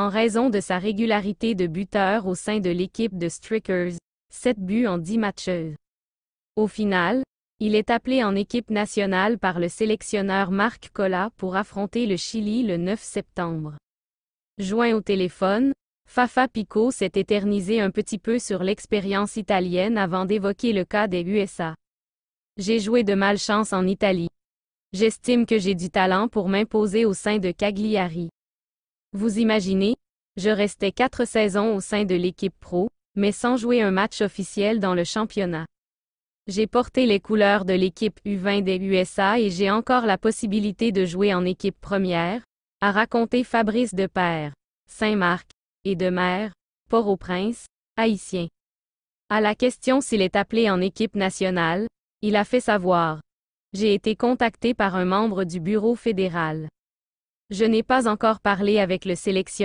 en raison de sa régularité de buteur au sein de l'équipe de Strikers, 7 buts en 10 matches. Au final, il est appelé en équipe nationale par le sélectionneur Marc Cola pour affronter le Chili le 9 septembre. Joint au téléphone, Fafa Pico s'est éternisé un petit peu sur l'expérience italienne avant d'évoquer le cas des USA. J'ai joué de malchance en Italie. J'estime que j'ai du talent pour m'imposer au sein de Cagliari. Vous imaginez, je restais quatre saisons au sein de l'équipe pro, mais sans jouer un match officiel dans le championnat. J'ai porté les couleurs de l'équipe U20 des USA et j'ai encore la possibilité de jouer en équipe première, a raconté Fabrice Père, Saint-Marc, et de Port-au-Prince, haïtien. À la question s'il est appelé en équipe nationale, il a fait savoir. J'ai été contacté par un membre du bureau fédéral. Je n'ai pas encore parlé avec le sélectionneur.